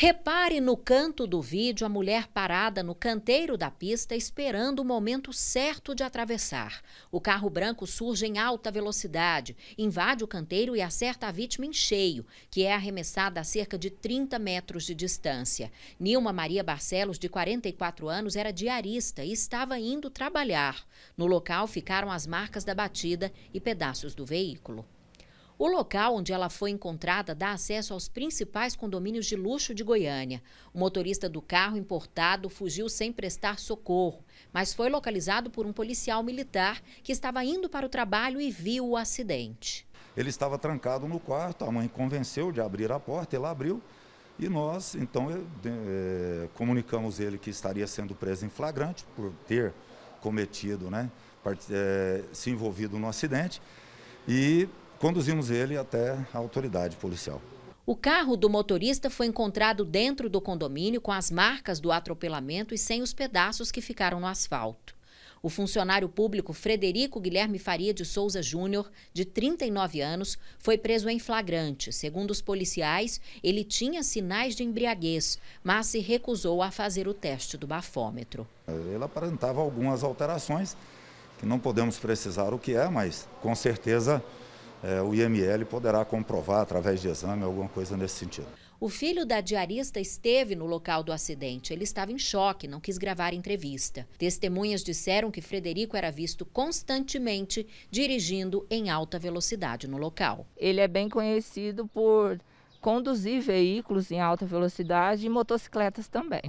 Repare no canto do vídeo a mulher parada no canteiro da pista esperando o momento certo de atravessar. O carro branco surge em alta velocidade, invade o canteiro e acerta a vítima em cheio, que é arremessada a cerca de 30 metros de distância. Nilma Maria Barcelos, de 44 anos, era diarista e estava indo trabalhar. No local ficaram as marcas da batida e pedaços do veículo. O local onde ela foi encontrada dá acesso aos principais condomínios de luxo de Goiânia. O motorista do carro importado fugiu sem prestar socorro, mas foi localizado por um policial militar que estava indo para o trabalho e viu o acidente. Ele estava trancado no quarto, a mãe convenceu de abrir a porta, ela abriu e nós, então, é, comunicamos ele que estaria sendo preso em flagrante por ter cometido, né, é, se envolvido no acidente. E conduzimos ele até a autoridade policial. O carro do motorista foi encontrado dentro do condomínio com as marcas do atropelamento e sem os pedaços que ficaram no asfalto. O funcionário público Frederico Guilherme Faria de Souza Júnior, de 39 anos, foi preso em flagrante. Segundo os policiais, ele tinha sinais de embriaguez, mas se recusou a fazer o teste do bafômetro. Ele aparentava algumas alterações, que não podemos precisar o que é, mas com certeza é, o IML poderá comprovar através de exame alguma coisa nesse sentido. O filho da diarista esteve no local do acidente. Ele estava em choque, não quis gravar entrevista. Testemunhas disseram que Frederico era visto constantemente dirigindo em alta velocidade no local. Ele é bem conhecido por conduzir veículos em alta velocidade e motocicletas também.